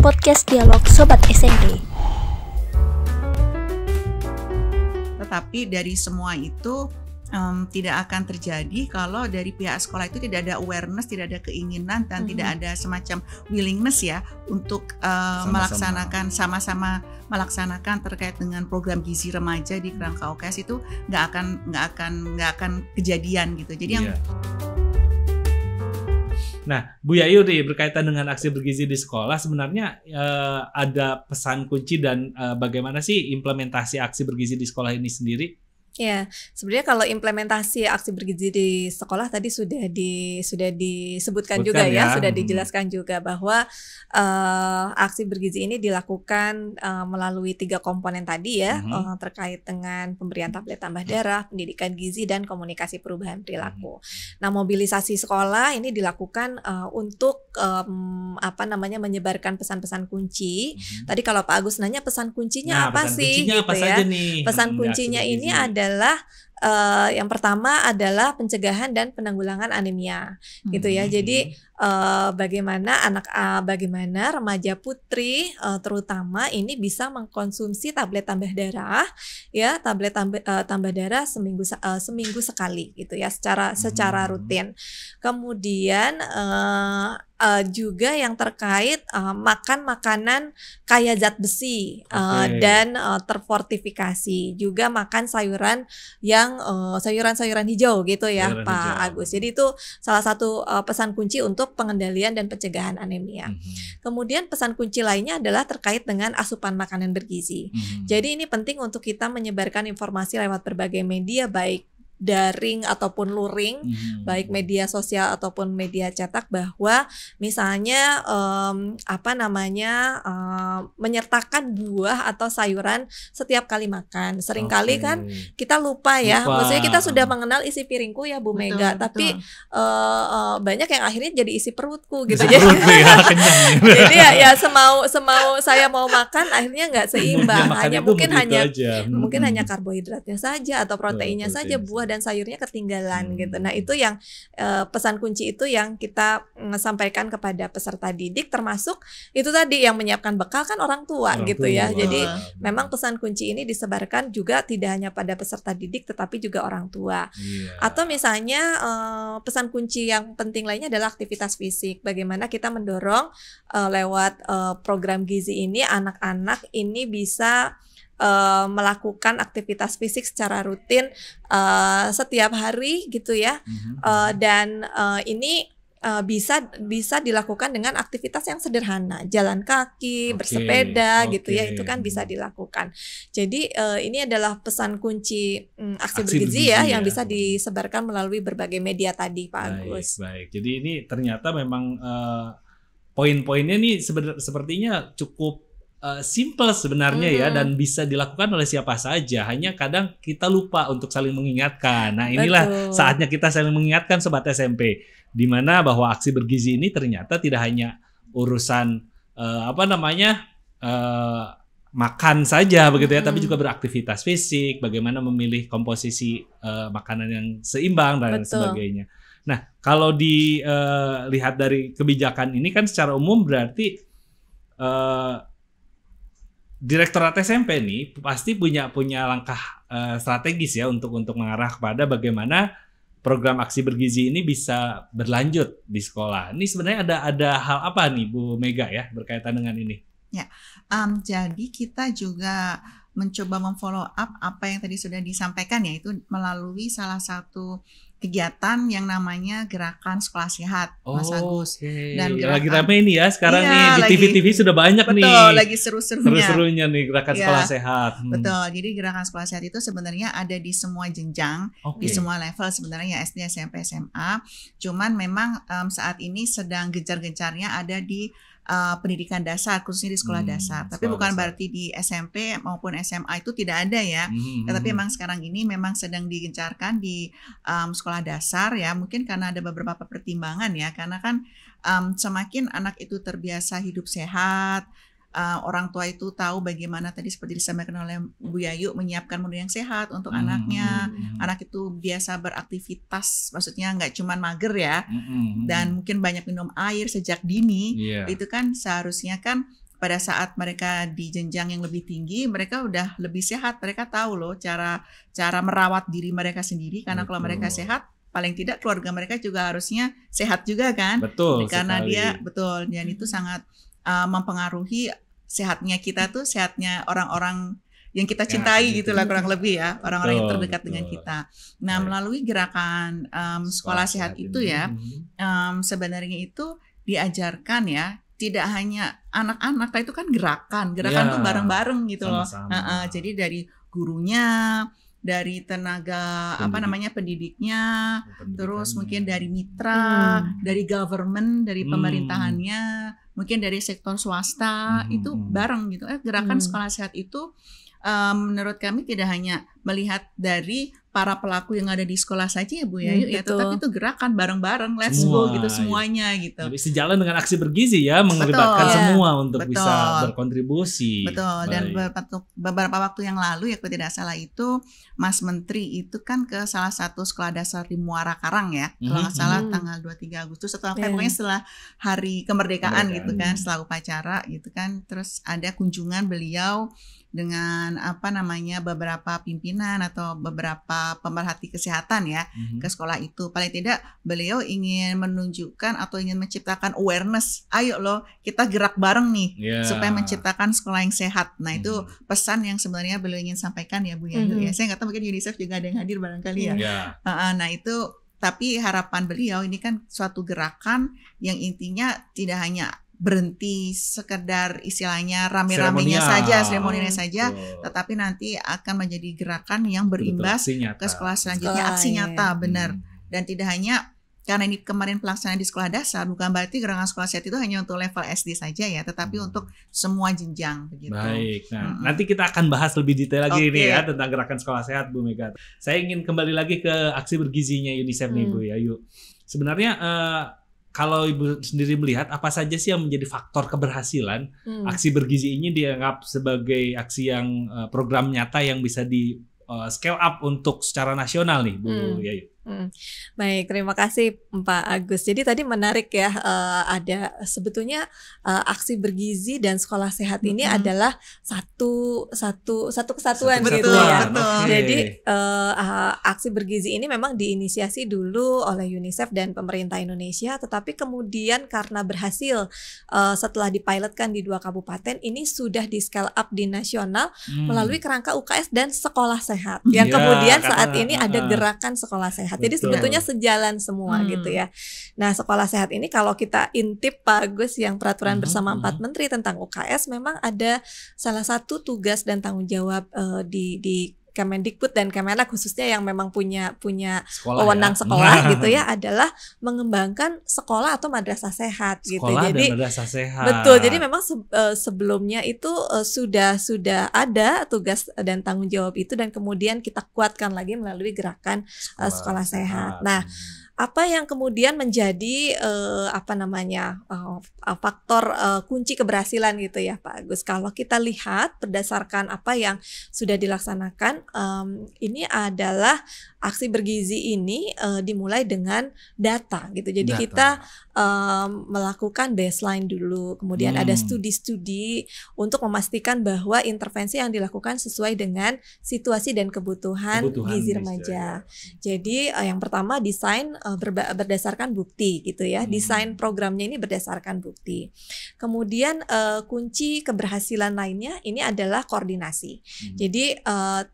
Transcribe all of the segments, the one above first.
podcast dialog Sobat SMP. Tetapi dari semua itu um, tidak akan terjadi kalau dari pihak sekolah itu tidak ada awareness, tidak ada keinginan dan mm-hmm. tidak ada semacam willingness ya untuk uh, sama-sama. melaksanakan sama-sama melaksanakan terkait dengan program gizi remaja di kerangka mm-hmm. OKS itu nggak akan nggak akan nggak akan kejadian gitu. Jadi yeah. yang iya. Nah, Bu Yayuri berkaitan dengan aksi bergizi di sekolah sebenarnya eh, ada pesan kunci dan eh, bagaimana sih implementasi aksi bergizi di sekolah ini sendiri? Ya, sebenarnya kalau implementasi aksi bergizi di sekolah tadi sudah di sudah disebutkan Sebutkan juga ya, ya, sudah dijelaskan juga bahwa uh, aksi bergizi ini dilakukan uh, melalui tiga komponen tadi ya, -hmm. uh, terkait dengan pemberian tablet tambah darah, pendidikan gizi dan komunikasi perubahan perilaku. -hmm. Nah, mobilisasi sekolah ini dilakukan uh, untuk um, apa namanya menyebarkan pesan-pesan kunci. -hmm. Tadi kalau Pak Agus nanya pesan kuncinya nah, apa pesan sih? Kuncinya gitu apa ya. saja nih? Pesan mm-hmm. ya, kuncinya ini ada adalah uh, yang pertama adalah pencegahan dan penanggulangan anemia hmm. gitu ya. Hmm. Jadi Eh, bagaimana anak uh, bagaimana remaja putri uh, terutama ini bisa mengkonsumsi tablet tambah darah ya tablet tambah, uh, tambah darah seminggu uh, seminggu sekali gitu ya secara secara hmm. rutin. Kemudian uh, uh, juga yang terkait uh, makan makanan kaya zat besi uh, okay. dan uh, terfortifikasi juga makan sayuran yang sayuran-sayuran uh, hijau gitu ya sayuran Pak hijau. Agus. Jadi itu salah satu uh, pesan kunci untuk untuk pengendalian dan pencegahan anemia. Hmm. Kemudian pesan kunci lainnya adalah terkait dengan asupan makanan bergizi. Hmm. Jadi ini penting untuk kita menyebarkan informasi lewat berbagai media baik daring ataupun luring, hmm. baik media sosial ataupun media cetak bahwa misalnya um, apa namanya um, menyertakan buah atau sayuran setiap kali makan. Seringkali okay. kan kita lupa ya, lupa. maksudnya kita sudah mengenal isi piringku ya Bu Mega, betul, tapi Uh, uh, banyak yang akhirnya jadi isi perutku gitu. Isi jadi, perutku ya, gitu. jadi ya, ya semau semau saya mau makan akhirnya nggak iya, seimbang, hanya mungkin hanya aja. mungkin hmm. hanya karbohidratnya saja atau proteinnya betul, saja betul. buah dan sayurnya ketinggalan hmm. gitu. Nah, itu yang e, pesan kunci itu yang kita sampaikan kepada peserta didik termasuk itu tadi yang menyiapkan bekal kan orang tua orang gitu tua. ya. Jadi iya. memang pesan kunci ini disebarkan juga tidak hanya pada peserta didik tetapi juga orang tua. Yeah. Atau misalnya e, pesan kunci yang penting lainnya adalah aktivitas fisik. Bagaimana kita mendorong e, lewat e, program gizi ini anak-anak ini bisa uh, melakukan aktivitas fisik secara rutin uh, setiap hari gitu ya. Mm-hmm. Uh, dan uh, ini uh, bisa bisa dilakukan dengan aktivitas yang sederhana, jalan kaki, okay. bersepeda okay. gitu ya, itu kan bisa dilakukan. Jadi uh, ini adalah pesan kunci um, aksi, aksi bergizi ya, ya yang bisa disebarkan melalui berbagai media tadi, Pak baik, Agus. Baik, jadi ini ternyata memang uh, poin-poinnya nih sepertinya cukup Eh, simple sebenarnya mm-hmm. ya dan bisa dilakukan oleh siapa saja. Hanya kadang kita lupa untuk saling mengingatkan. Nah, inilah Betul. saatnya kita saling mengingatkan sobat SMP di mana bahwa aksi bergizi ini ternyata tidak hanya urusan uh, apa namanya? Uh, makan saja begitu ya, tapi juga beraktivitas fisik, bagaimana memilih komposisi uh, makanan yang seimbang dan Betul. sebagainya. Nah, kalau dilihat uh, dari kebijakan ini kan secara umum berarti uh, direktorat SMP nih pasti punya punya langkah uh, strategis ya untuk untuk mengarah kepada bagaimana program aksi bergizi ini bisa berlanjut di sekolah. Ini sebenarnya ada ada hal apa nih Bu Mega ya berkaitan dengan ini? Ya, um, jadi kita juga mencoba memfollow up apa yang tadi sudah disampaikan yaitu melalui salah satu kegiatan yang namanya gerakan sekolah sehat oh, Mas Agus. Okay. Dan gerakan, lagi rame ini ya sekarang iya, nih di TV-TV sudah banyak betul, nih. Betul, lagi seru-serunya. Seru-serunya nih gerakan iya, sekolah sehat. Hmm. Betul. Jadi gerakan sekolah sehat itu sebenarnya ada di semua jenjang, okay. di semua level sebenarnya ya, SD, SMP, SMA. Cuman memang um, saat ini sedang gencar-gencarnya ada di uh, pendidikan dasar khususnya di sekolah hmm, dasar. Tapi sekolah bukan dasar. berarti di SMP maupun SMA itu tidak ada ya. Hmm, hmm, hmm, Tetapi hmm. memang sekarang ini memang sedang digencarkan di um, sekolah dasar ya. Mungkin karena ada beberapa pertimbangan ya. Karena kan um, semakin anak itu terbiasa hidup sehat uh, orang tua itu tahu bagaimana tadi seperti disampaikan oleh Bu Yayu menyiapkan menu yang sehat untuk hmm. anaknya. Hmm, hmm. Anak itu biasa beraktivitas, maksudnya nggak cuma mager ya, hmm, hmm. dan mungkin banyak minum air sejak dini. Yeah. Itu kan seharusnya kan pada saat mereka di jenjang yang lebih tinggi mereka udah lebih sehat mereka tahu loh cara cara merawat diri mereka sendiri karena Betul. kalau mereka sehat paling tidak keluarga mereka juga harusnya sehat juga kan betul karena sekali. dia betul dan itu sangat uh, mempengaruhi sehatnya kita tuh sehatnya orang-orang yang kita cintai ya, gitu lah kurang lebih ya orang-orang yang terdekat betul. dengan kita. Nah melalui gerakan um, sekolah, sehat, sehat itu ya um, sebenarnya itu diajarkan ya tidak hanya anak-anak itu kan gerakan gerakan ya, tuh bareng-bareng gitu sama -sama. loh. Uh, uh, jadi dari gurunya dari tenaga Pendidik. apa namanya pendidiknya, terus mungkin dari mitra, hmm. dari government, dari hmm. pemerintahannya, mungkin dari sektor swasta hmm. itu hmm. bareng gitu. Eh gerakan hmm. sekolah sehat itu um, menurut kami tidak hanya melihat dari para pelaku yang ada di sekolah saja ya Bu ya. Hmm, ya tetapi itu gerakan bareng-bareng let's semua, go gitu iya. semuanya ya. gitu. Tapi sejalan dengan aksi bergizi ya mengelibatkan betul, semua ya. untuk betul. bisa berkontribusi. Betul. Baik. Dan beberapa, waktu yang lalu ya kalau tidak salah itu Mas Menteri itu kan ke salah satu sekolah dasar di Muara Karang ya. Kalau hmm, nggak hmm, salah hmm. tanggal 23 Agustus atau apa yeah. pokoknya setelah hari kemerdekaan, kemerdekaan gitu kan, setelah upacara gitu kan terus ada kunjungan beliau dengan apa namanya beberapa pimpinan atau beberapa pemerhati kesehatan ya mm-hmm. ke sekolah itu paling tidak beliau ingin menunjukkan atau ingin menciptakan awareness ayo loh kita gerak bareng nih yeah. supaya menciptakan sekolah yang sehat nah mm-hmm. itu mhm. pesan yang sebenarnya beliau ingin sampaikan ya Bu Yandu mm-hmm. ya saya nggak tahu mungkin UNICEF juga ada yang hadir barangkali ya yeah. Iya. nah itu tapi harapan beliau ini kan suatu gerakan yang intinya tidak hanya berhenti sekedar istilahnya rame-ramenya saja, seremoninya saja, Betul. tetapi nanti akan menjadi gerakan yang berimbas Betul, ke sekolah selanjutnya, oh, aksi iya. nyata, hmm. benar. Hmm. Dan tidak hanya karena ini kemarin pelaksanaan di sekolah dasar, bukan berarti gerakan sekolah sehat itu hanya untuk level SD saja ya, tetapi hmm. untuk semua jenjang begitu. Baik. Nah, hmm. nanti kita akan bahas lebih detail lagi okay. ini ya tentang gerakan sekolah sehat Bu Mega. Saya ingin kembali lagi ke aksi bergizinya UNICEF hmm. nih Bu ya, yuk. Sebenarnya uh, kalau ibu sendiri melihat apa saja sih yang menjadi faktor keberhasilan hmm. aksi bergizi ini dianggap sebagai aksi yang eh, program nyata yang bisa di eh, scale up untuk secara nasional nih Bu hmm. Yayu? Hmm. Baik, terima kasih Pak Agus. Jadi tadi menarik ya uh, ada sebetulnya uh, aksi bergizi dan sekolah sehat ini hmm. adalah satu satu satu kesatuan satu gitu ya. Jadi uh, aksi bergizi ini memang diinisiasi dulu oleh UNICEF dan pemerintah Indonesia, tetapi kemudian karena berhasil uh, setelah dipilotkan di dua kabupaten ini sudah di scale up di nasional hmm. melalui kerangka UKS dan sekolah sehat. Iya, Yang ya, kemudian saat ini uh, ada gerakan sekolah sehat sehat. Jadi sebetulnya sejalan semua hmm. gitu ya. Nah, sekolah sehat ini kalau kita intip Pak Agus yang peraturan hmm. bersama empat hmm. menteri tentang UKS memang ada salah satu tugas dan tanggung jawab uh, di di Kemendikbud dan Kemenak khususnya yang memang punya punya sekolah ya. sekolah nah. gitu ya adalah mengembangkan sekolah atau madrasah sehat gitu. sekolah gitu. Dan jadi madrasah sehat. Betul. Jadi memang e, sebelumnya itu e, sudah sudah ada tugas dan tanggung jawab itu dan kemudian kita kuatkan lagi melalui gerakan e, sekolah, sekolah sehat. sehat. Nah, hmm apa yang kemudian menjadi uh, apa namanya uh, faktor uh, kunci keberhasilan gitu ya Pak Agus kalau kita lihat berdasarkan apa yang sudah dilaksanakan um, ini adalah aksi bergizi ini uh, dimulai dengan data gitu. Jadi data. kita um, melakukan baseline dulu, kemudian hmm. ada studi-studi untuk memastikan bahwa intervensi yang dilakukan sesuai dengan situasi dan kebutuhan, kebutuhan gizi remaja. Ya. Jadi uh, yang pertama desain uh, berdasarkan bukti gitu ya. Hmm. Desain programnya ini berdasarkan bukti. Kemudian uh, kunci keberhasilan lainnya ini adalah koordinasi. Hmm. Jadi uh,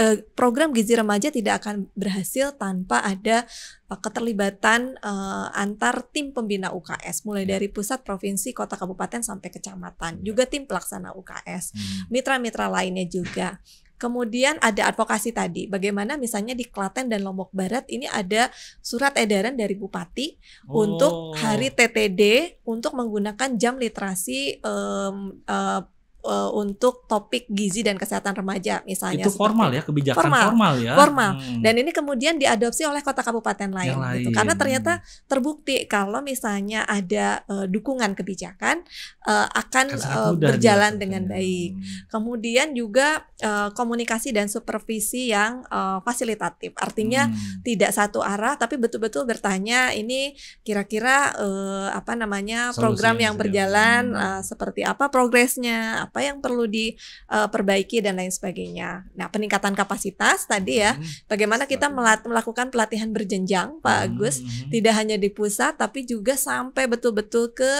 Eh, program gizi remaja tidak akan berhasil tanpa ada eh, keterlibatan uh, antar tim pembina UKS mulai ya. dari pusat, provinsi, kota, kabupaten sampai kecamatan, ya. juga tim pelaksana UKS, hmm. mitra-mitra lainnya juga. Kemudian ada advokasi tadi, bagaimana misalnya di Klaten dan Lombok Barat ini ada surat edaran dari Bupati oh. untuk hari TTD untuk menggunakan jam literasi um, uh, uh, untuk topik gizi dan kesehatan remaja misalnya. Itu formal ya kebijakan formal, formal ya. Formal. Hmm. Dan ini kemudian diadopsi oleh kota kabupaten lain, gitu. lain. Gitu. Karena ternyata terbukti kalau misalnya ada uh, dukungan kebijakan uh, akan uh, berjalan ya, dengan baik. Kemudian juga uh, komunikasi dan supervisi yang uh, fasilitatif. Artinya hmm. tidak satu arah tapi betul-betul bertanya ini kira-kira uh, apa namanya Solusi program yang berjalan uh, seperti apa progresnya apa yang perlu diperbaiki eh, dan lain sebagainya. Nah, peningkatan kapasitas tadi ya, hmm. bagaimana kita melat melakukan pelatihan berjenjang, Pak hmm. Agus, hmm, hmm. tidak hanya di pusat tapi juga sampai betul-betul ke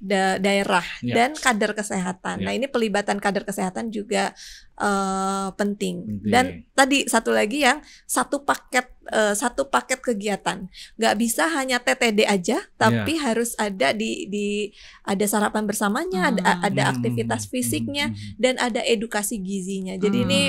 da daerah yeah. dan kader kesehatan. Yeah. Nah, ini pelibatan kader kesehatan juga uh, penting. penting. Dan tadi satu lagi yang satu paket uh, satu paket kegiatan. nggak bisa hanya TTD aja, ya. tapi yeah. harus ada di di ada sarapan bersamanya, hmm. ada ada hmm. aktivitas hmm. fisiknya hmm. dan ada edukasi gizinya. Jadi hmm. ini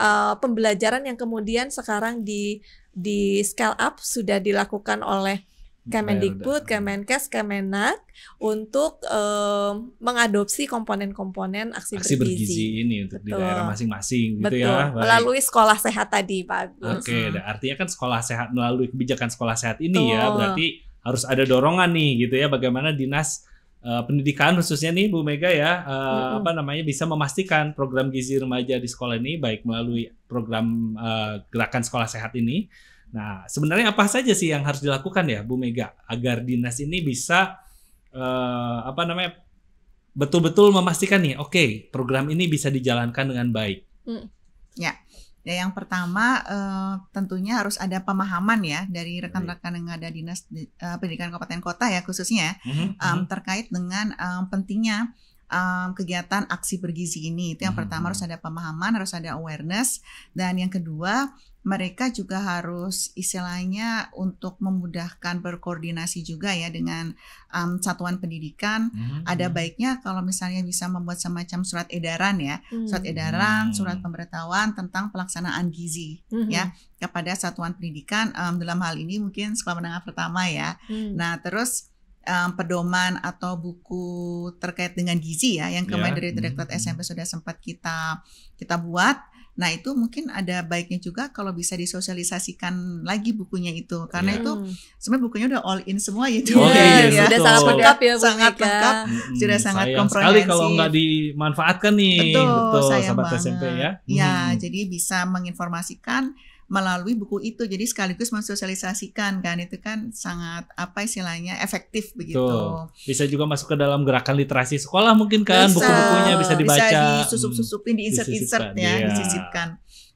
uh, eh, pembelajaran yang kemudian sekarang di di scale up sudah dilakukan oleh Kemendikbud, Kemenkes, Kemenak untuk um, mengadopsi komponen-komponen aksi, aksi bergizi. ini untuk Betul. di daerah masing-masing gitu ya, Betul. ya. Baik. Melalui sekolah sehat tadi Pak Agus. Oke, hmm. Nah, artinya kan sekolah sehat melalui kebijakan sekolah sehat ini Tuh. ya berarti harus ada dorongan nih gitu ya bagaimana dinas Uh, pendidikan khususnya nih Bu Mega ya uh, hmm apa namanya bisa memastikan program gizi remaja di sekolah ini baik melalui program uh, gerakan sekolah sehat ini Nah, sebenarnya apa saja sih yang harus dilakukan ya Bu Mega agar dinas ini bisa uh, apa namanya betul-betul memastikan nih, oke okay, program ini bisa dijalankan dengan baik. Hmm. Ya, ya yang pertama uh, tentunya harus ada pemahaman ya dari rekan-rekan yang ada dinas uh, pendidikan kabupaten kota ya khususnya mm -hmm. um, terkait dengan um, pentingnya um, kegiatan aksi bergizi ini. Itu yang mhm, pertama mhm. harus ada pemahaman, harus ada awareness, dan yang kedua mereka juga harus istilahnya untuk memudahkan berkoordinasi juga ya dengan um, satuan pendidikan. Hmm. Ada baiknya kalau misalnya bisa membuat semacam surat edaran ya, hmm. surat edaran, hmm. surat pemberitahuan tentang pelaksanaan gizi hmm. ya kepada satuan pendidikan um, dalam hal ini mungkin sekolah menengah pertama ya. Hmm. Nah terus um, pedoman atau buku terkait dengan gizi ya yang kemarin yeah. dari Direktorat hmm. SMP sudah sempat kita kita buat Nah itu mungkin ada baiknya juga kalau bisa disosialisasikan lagi bukunya itu karena yeah. itu hmm. sebenarnya bukunya udah all in semua gitu iya, ya. gitu. Oh, yeah, ya. Iya. Sudah sangat lengkap ya, sangat ya. lengkap, hmm, sudah sangat komprehensif. Sekali kalau nggak dimanfaatkan nih, betul, betul sahabat banget. SMP ya. Ya hmm. jadi bisa menginformasikan melalui buku itu. Jadi sekaligus mensosialisasikan kan itu kan sangat apa istilahnya efektif begitu. Tuh. Bisa juga masuk ke dalam gerakan literasi sekolah mungkin kan buku-bukunya bisa dibaca. Bisa hmm. disusup-susupin, diinsert-insert ya, yeah. disisipkan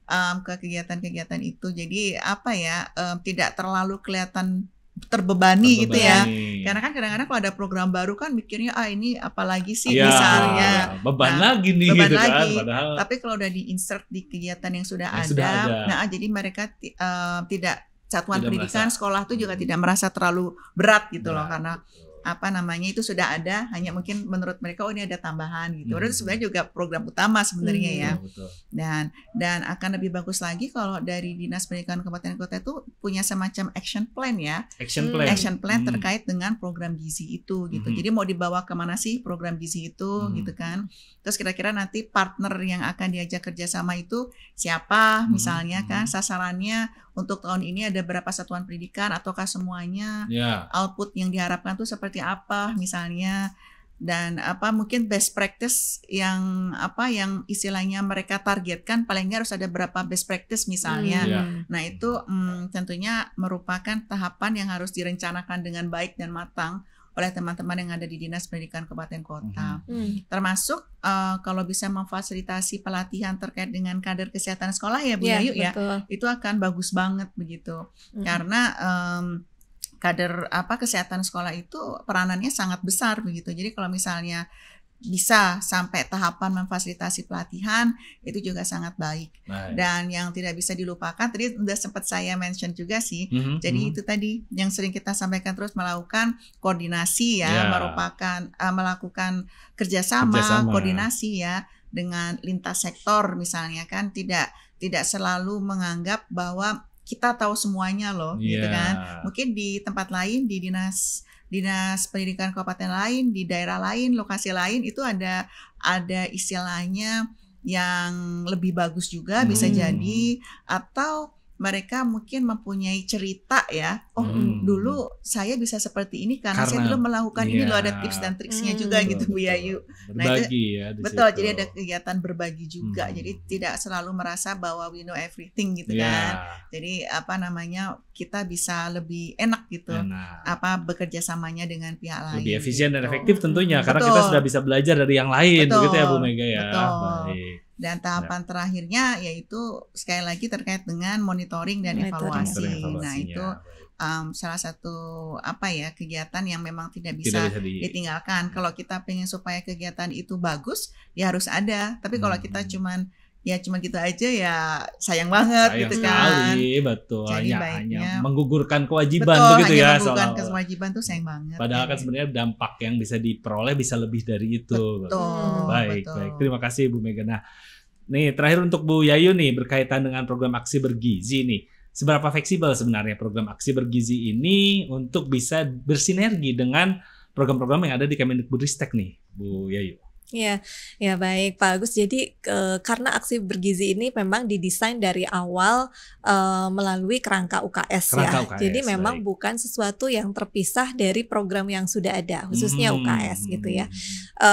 um, ke kegiatan-kegiatan itu. Jadi apa ya um, tidak terlalu kelihatan terbebani, terbebani gitu ya. Karena kan kadang-kadang kalau ada program baru kan mikirnya ah ini apalagi sih ya, misalnya beban nah, lagi nih beban gitu kan, lagi. kan. Padahal... Tapi kalau udah diinsert di kegiatan yang sudah, yang ada, sudah ada, nah jadi mereka uh, tidak satuan tidak pendidikan merasa. sekolah tuh juga tidak merasa terlalu berat gitu nah, loh karena apa namanya itu sudah ada hanya mungkin menurut mereka oh ini ada tambahan gitu. Hmm. sebenarnya juga program utama sebenarnya hmm. ya. Dan dan akan lebih bagus lagi kalau dari Dinas Pendidikan Kabupaten Kota itu punya semacam action plan ya. Action hmm. plan. Hmm. Action plan hmm. terkait dengan program gizi itu gitu. Hmm. Jadi mau dibawa kemana sih program gizi itu hmm. gitu kan. Terus kira-kira nanti partner yang akan diajak kerjasama itu siapa hmm, misalnya kan, hmm. kan sasarannya untuk tahun ini ada berapa satuan pendidikan ataukah semuanya yeah. output yang diharapkan tuh seperti apa misalnya dan apa mungkin best practice yang apa yang istilahnya mereka targetkan paling nggak harus ada berapa best practice misalnya. Hmm. Yeah. Nah, itu hmm, tentunya merupakan tahapan yang harus direncanakan dengan baik dan matang oleh teman-teman yang ada di Dinas Pendidikan Kabupaten Kota. Mhm. Hmm. Termasuk uh, kalau bisa memfasilitasi pelatihan terkait dengan kader kesehatan sekolah ya Bu yeah, iya, ya. betul. ya. Itu akan bagus banget begitu. Hmm. Karena um, kader apa kesehatan sekolah itu peranannya sangat besar begitu. Jadi kalau misalnya bisa sampai tahapan memfasilitasi pelatihan itu juga sangat baik. Nice. Dan yang tidak bisa dilupakan tadi sudah sempat saya mention juga sih. Mm -hmm, Jadi mm -hmm. itu tadi yang sering kita sampaikan terus melakukan koordinasi ya, yeah. merupakan uh, melakukan kerjasama, kerjasama koordinasi ya dengan lintas sektor misalnya kan tidak tidak selalu menganggap bahwa kita tahu semuanya loh yeah. gitu iya. kan. Mungkin di tempat lain di dinas dinas pendidikan kabupaten lain di daerah lain lokasi lain itu ada ada istilahnya yang lebih bagus juga hmm. bisa jadi atau mereka mungkin mempunyai cerita ya. Oh, hmm. dulu saya bisa seperti ini karena, karena saya dulu melakukan ya, ini loh ada iya. tips dan triksnya hmm. juga betul, gitu Bu Yayu. Nah, berbagi itu, ya. betul, jadi ada kegiatan berbagi juga. Hmm. Jadi tidak selalu merasa bahwa we know everything gitu yeah. kan. Jadi apa namanya kita bisa lebih enak gitu. Enak. Apa bekerja samanya dengan pihak lain. Lebih efisien gitu. dan efektif tentunya betul. karena kita sudah bisa belajar dari yang lain betul. begitu ya Bu Mega ya. Betul. Baik. Dan ya. tahapan ya. terakhirnya yaitu sekali lagi terkait dengan monitoring dan monitoring. evaluasi. Monitoring Nah, itu um, salah satu apa ya kegiatan yang memang tidak bisa, tidak bisa di... ditinggalkan. Kalau kita pengen supaya kegiatan itu bagus, ya harus ada. Tapi kalau hmm. kita hmm. cuman ya cuma kita gitu aja ya sayang banget sayang gitu kan. Sekali, betul. Jadi ya, hanya, baiknya, hanya menggugurkan kewajiban betul, begitu hanya ya. Menggugurkan soal, kewajiban tuh sayang banget. Padahal kan ya. sebenarnya dampak yang bisa diperoleh bisa lebih dari itu. Betul. Baik, betul. baik. Terima kasih Bu Mega. Nah, nih terakhir untuk Bu Yayu nih berkaitan dengan program aksi bergizi nih. Seberapa fleksibel sebenarnya program aksi bergizi ini untuk bisa bersinergi dengan program-program yang ada di Kemendikbudristek nih, Bu Yayu? Ya, ya baik Pak Agus. Jadi e, karena aksi bergizi ini memang didesain dari awal e, melalui kerangka UKS ya. kerangka ya. UKS, Jadi memang baik. bukan sesuatu yang terpisah dari program yang sudah ada, khususnya hmm. UKS hmm, gitu ya. E,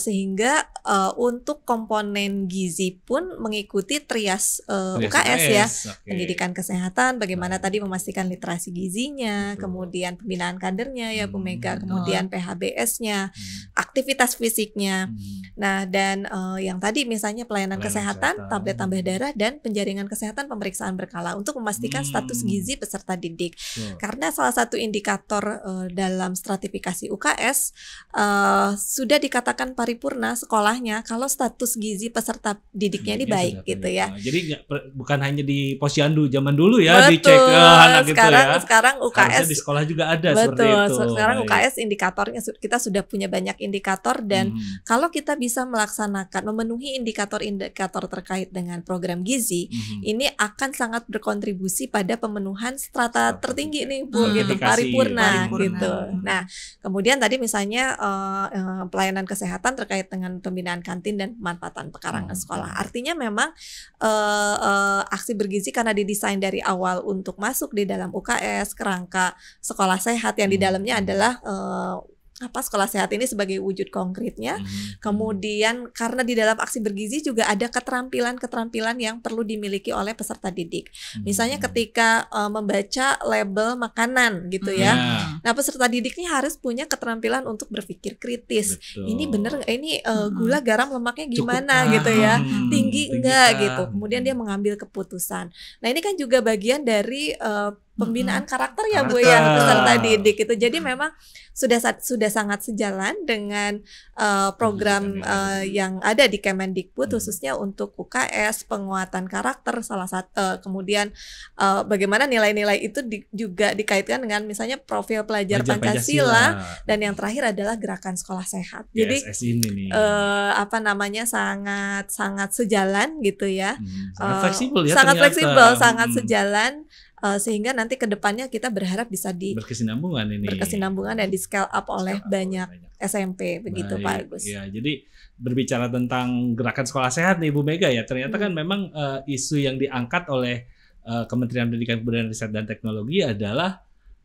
sehingga e, untuk komponen gizi pun mengikuti trias, e, UKS, UKS ya, okay. pendidikan kesehatan, bagaimana nah. tadi memastikan literasi gizinya, Betul. kemudian pembinaan kadernya ya, Bu Mega, kemudian PHBS-nya, hmm. aktivitas fisiknya. Hmm. Nah, dan uh, yang tadi misalnya pelayanan, pelayanan kesehatan, kesehatan, tablet tambah darah dan penjaringan kesehatan pemeriksaan berkala untuk memastikan hmm. status gizi peserta didik. Karena salah satu indikator uh, dalam stratifikasi UKS uh, eh, sudah dikatakan paripurna sekolahnya kalau status gizi peserta didiknya ini baik gitu ya. Ah, jadi bukan hanya di Posyandu zaman dulu ya Betul. dicek uh, anak gitu sekarang, gitu ya. Sekarang UKS Harusnya di sekolah juga ada Betul. seperti itu. Sekarang UKS indikatornya kita sudah punya banyak indikator dan hmm. kalau kalau kita bisa melaksanakan memenuhi indikator-indikator terkait dengan program gizi, mm -hmm. ini akan sangat berkontribusi pada pemenuhan strata tertinggi nih Bu hmm. gitu paripurna, paripurna gitu. Mhm. Nah, kemudian tadi misalnya uh, pelayanan kesehatan terkait dengan pembinaan kantin dan pemanfaatan pekarangan oh. sekolah. Mhm. Artinya memang uh, uh, aksi bergizi karena didesain dari awal untuk masuk di dalam UKS kerangka sekolah sehat yang di dalamnya adalah uh, apa sekolah sehat ini sebagai wujud konkretnya. Hmm. Kemudian karena di dalam aksi bergizi juga ada keterampilan-keterampilan yang perlu dimiliki oleh peserta didik. Hmm. Misalnya ketika uh, membaca label makanan gitu ya. Iya. Nah peserta didiknya harus punya keterampilan untuk berpikir kritis. Betul. Ini bener nggak? Ini uh, gula, garam, lemaknya gimana Cukup, gitu ya? tinggi enggak gitu? Kemudian dia mengambil keputusan. Nah ini kan juga bagian dari uh, pembinaan karakter ya karakter. Bu ya peserta didik itu. Jadi memang sudah sudah sangat sejalan dengan uh, program uh, yang ada di Kemendikbud hmm. khususnya untuk UKS penguatan karakter salah satu uh, kemudian uh, bagaimana nilai-nilai itu di, juga dikaitkan dengan misalnya profil pelajar, Pancasila, Pancasila dan yang terakhir adalah gerakan sekolah sehat. Jadi Eh, apa namanya sangat sangat sejalan gitu ya. Hmm, sangat eh, fleksibel ya. Sangat ternyata. fleksibel, sangat hmm. sejalan uh, sehingga nanti kedepannya kita berharap bisa di berkesinambungan ini berkesinambungan dan di scale up oleh scale up banyak, banyak SMP begitu Baik. Pak Agus. Ya jadi berbicara tentang gerakan sekolah sehat nih Bu Mega ya ternyata hmm. kan memang uh, isu yang diangkat oleh uh, Kementerian Pendidikan Kebudayaan Riset dan Teknologi adalah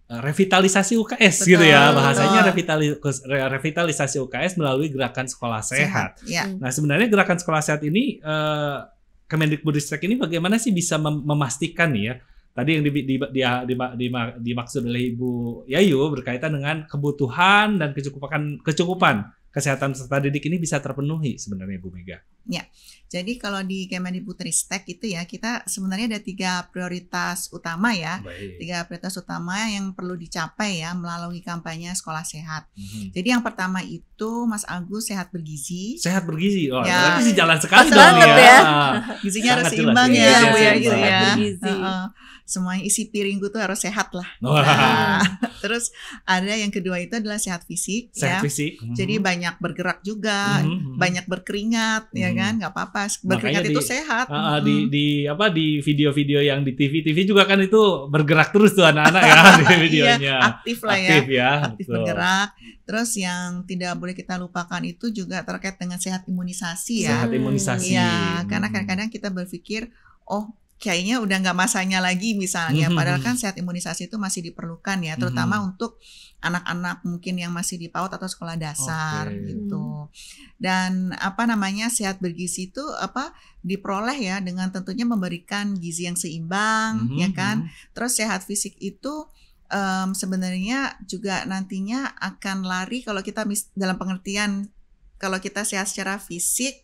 Eh, revitalisasi UKS Betul. gitu ya bahasanya revitalis revitalisasi UKS melalui gerakan sekolah sehat. sehat ya. Nah sebenarnya gerakan sekolah sehat ini eh, Kemendikbudristek ini bagaimana sih bisa mem memastikan nih ya tadi yang di, di, di, di, di, di, dimaksud oleh Ibu Yayu berkaitan dengan kebutuhan dan kecukupan kecukupan kesehatan serta didik ini bisa terpenuhi sebenarnya Ibu Mega. Ya. Jadi kalau di Kemendikbudristek itu ya kita sebenarnya ada tiga prioritas utama ya, Baik. tiga prioritas utama yang perlu dicapai ya melalui kampanye sekolah sehat. Hmm. Jadi yang pertama itu Mas Agus sehat bergizi. Sehat bergizi, oh ya. berarti jalan sekali Pas dong ya. ya. Gizinya harus seimbang ya, ya, iya, ya, iya, iya. Gitu ya, ya. Uh, uh, semuanya isi piringku tuh harus sehat lah. Nah, Terus ada yang kedua itu adalah sehat fisik ya. sehat ya. fisik. Mm -hmm. Jadi banyak bergerak juga, mm -hmm. banyak berkeringat mm -hmm. ya mm-hmm. kan? Gak apa-apa. Berkeringat Makanya itu di, sehat. Uh, mm -hmm. di di apa di video-video yang di TV-TV juga kan itu bergerak terus tuh anak-anak ya di iya, videonya. Iya, aktif lah ya. Aktif ya. Aktif betul. bergerak. Terus yang tidak boleh kita lupakan itu juga terkait dengan sehat imunisasi ya. Sehat imunisasi. Iya, hmm. karena mm-hmm. kadang-kadang kita berpikir oh kayaknya udah nggak masanya lagi misalnya mhm, padahal mhm. kan sehat imunisasi itu masih diperlukan ya terutama mhm. untuk anak-anak mungkin yang masih di PAUD atau sekolah dasar okay. gitu dan apa namanya sehat bergizi itu apa diperoleh ya dengan tentunya memberikan gizi yang seimbang mm-hmm. ya kan terus sehat fisik itu um, sebenarnya juga nantinya akan lari kalau kita dalam pengertian kalau kita sehat secara fisik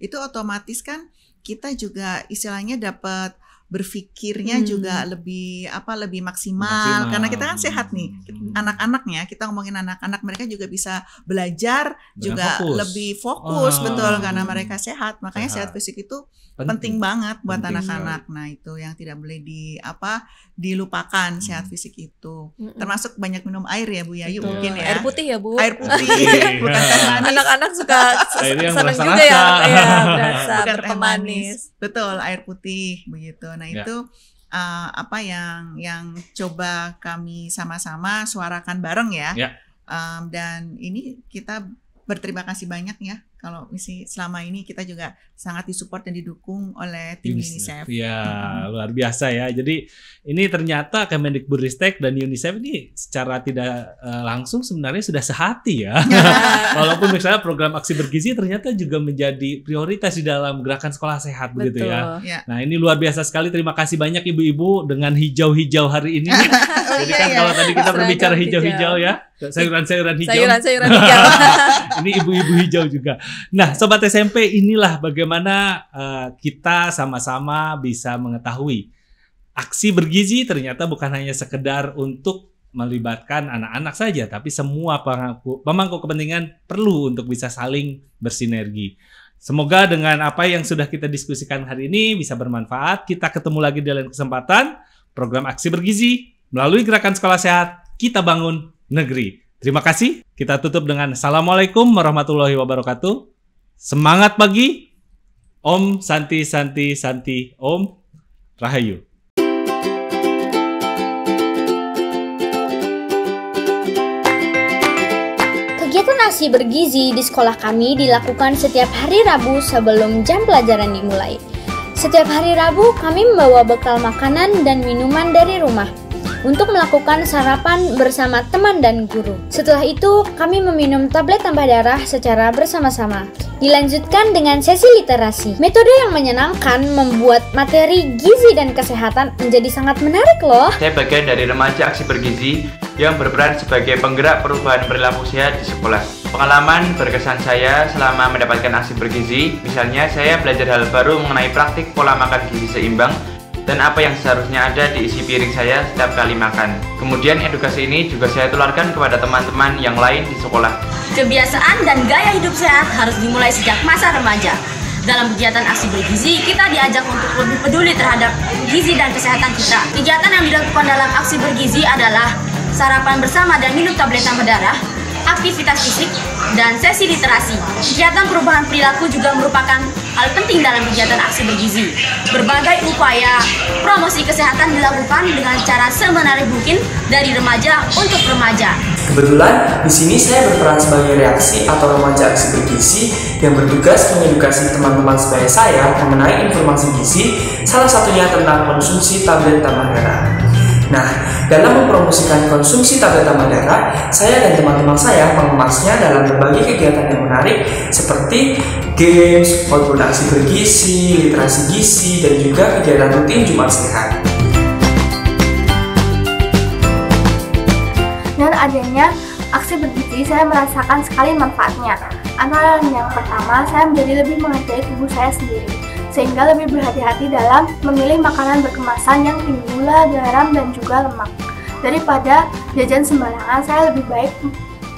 itu otomatis kan kita juga istilahnya dapat berpikirnya hmm. juga lebih apa lebih maksimal. maksimal karena kita kan sehat nih hmm. anak-anaknya kita ngomongin anak-anak mereka juga bisa belajar Dengan juga fokus. lebih fokus oh. betul karena mereka sehat makanya sehat, sehat fisik itu penting, penting banget buat anak-anak nah itu yang tidak boleh di apa dilupakan hmm. sehat fisik itu hmm. termasuk banyak minum air ya Bu Yayu betul. mungkin ya air putih ya Bu air putih iya. bukan anak-anak suka seneng juga ya, ya berasa bukan teh betul air putih begitu Nah, yeah. itu uh, apa yang yang coba kami sama-sama suarakan bareng ya. Yeah. Ya. Um, dan ini kita berterima kasih banyak ya kalau misi selama ini kita juga sangat disupport dan didukung oleh tim UNICEF. Iya, hmm. luar biasa ya. Jadi ini ternyata Kemendikbudristek dan UNICEF ini secara tidak eh, langsung sebenarnya sudah sehati ya. Walaupun misalnya program aksi bergizi ternyata juga menjadi prioritas di dalam gerakan sekolah sehat begitu ya. ya. Nah, ini luar biasa sekali. Terima kasih banyak ibu-ibu dengan hijau-hijau hari ini. Jadi oh, iya, kan iya. kalau tadi kita berbicara hijau-hijau ya sayuran-sayuran hijau. Sayuran-sayuran hijau. ini ibu-ibu hijau juga. Nah, sobat SMP inilah bagaimana uh, kita sama-sama bisa mengetahui aksi bergizi ternyata bukan hanya sekedar untuk melibatkan anak-anak saja, tapi semua pemangku, pemangku kepentingan perlu untuk bisa saling bersinergi. Semoga dengan apa yang sudah kita diskusikan hari ini bisa bermanfaat. Kita ketemu lagi di lain kesempatan program Aksi Bergizi melalui Gerakan Sekolah Sehat kita bangun negeri. Terima kasih. Kita tutup dengan Assalamualaikum warahmatullahi wabarakatuh. Semangat pagi. Om Santi Santi Santi Om Rahayu. Kegiatan nasi bergizi di sekolah kami dilakukan setiap hari Rabu sebelum jam pelajaran dimulai. Setiap hari Rabu, kami membawa bekal makanan dan minuman dari rumah untuk melakukan sarapan bersama teman dan guru. Setelah itu, kami meminum tablet tambah darah secara bersama-sama. Dilanjutkan dengan sesi literasi. Metode yang menyenangkan membuat materi gizi dan kesehatan menjadi sangat menarik loh. Saya bagian dari remaja aksi bergizi yang berperan sebagai penggerak perubahan perilaku sehat di sekolah. Pengalaman berkesan saya selama mendapatkan aksi bergizi, misalnya saya belajar hal baru mengenai praktik pola makan gizi seimbang dan apa yang seharusnya ada di isi piring saya setiap kali makan. Kemudian edukasi ini juga saya tularkan kepada teman-teman yang lain di sekolah. Kebiasaan dan gaya hidup sehat harus dimulai sejak masa remaja. Dalam kegiatan aksi bergizi, kita diajak untuk lebih peduli terhadap gizi dan kesehatan kita. Kegiatan yang dilakukan dalam aksi bergizi adalah sarapan bersama dan minum tablet tambah darah, aktivitas fisik, dan sesi literasi. Kegiatan perubahan perilaku juga merupakan hal penting dalam kegiatan aksi bergizi. Berbagai upaya promosi kesehatan dilakukan dengan cara semenarik mungkin dari remaja untuk remaja. Kebetulan di sini saya berperan sebagai reaksi atau remaja aksi bergizi yang bertugas mengedukasi teman-teman sebaya saya mengenai informasi gizi, salah satunya tentang konsumsi tablet tambah merah. Nah, dalam mempromosikan konsumsi tablet tambah darah, saya dan teman-teman saya mengemasnya dalam berbagai kegiatan yang menarik seperti games, konsultasi bergizi, literasi gizi, dan juga kegiatan rutin Jumat Sehat. Dengan adanya aksi bergizi, saya merasakan sekali manfaatnya. Antara yang pertama, saya menjadi lebih menghargai tubuh saya sendiri sehingga lebih berhati-hati dalam memilih makanan berkemasan yang tinggi gula, garam, dan juga lemak. Daripada jajan sembarangan, saya lebih baik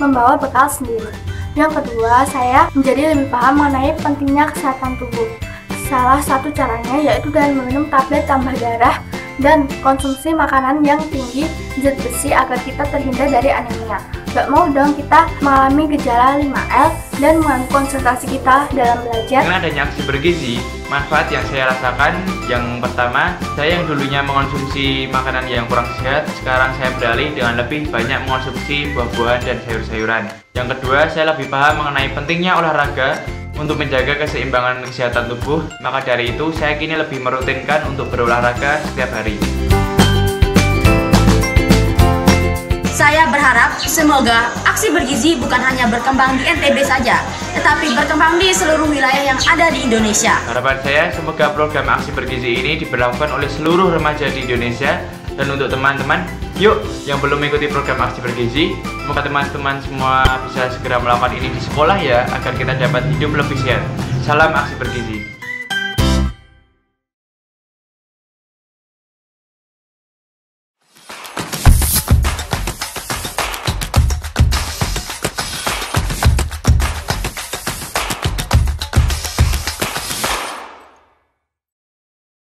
membawa bekal sendiri. Yang kedua, saya menjadi lebih paham mengenai pentingnya kesehatan tubuh. Salah satu caranya yaitu dengan meminum tablet tambah darah dan konsumsi makanan yang tinggi zat besi agar kita terhindar dari anemia. Gak mau dong kita mengalami gejala 5L dan mengganggu konsentrasi kita dalam belajar. Karena adanya aksi bergizi, manfaat yang saya rasakan yang pertama, saya yang dulunya mengonsumsi makanan yang kurang sehat, sekarang saya beralih dengan lebih banyak mengonsumsi buah-buahan dan sayur-sayuran. Yang kedua, saya lebih paham mengenai pentingnya olahraga untuk menjaga keseimbangan kesehatan tubuh, maka dari itu saya kini lebih merutinkan untuk berolahraga setiap hari. Saya berharap semoga aksi bergizi bukan hanya berkembang di NTB saja, tetapi berkembang di seluruh wilayah yang ada di Indonesia. Harapan saya semoga program aksi bergizi ini diberlakukan oleh seluruh remaja di Indonesia dan untuk teman-teman, yuk yang belum mengikuti program Aksi Bergizi, semoga teman-teman semua bisa segera melakukan ini di sekolah ya agar kita dapat hidup lebih sehat. Salam Aksi Bergizi.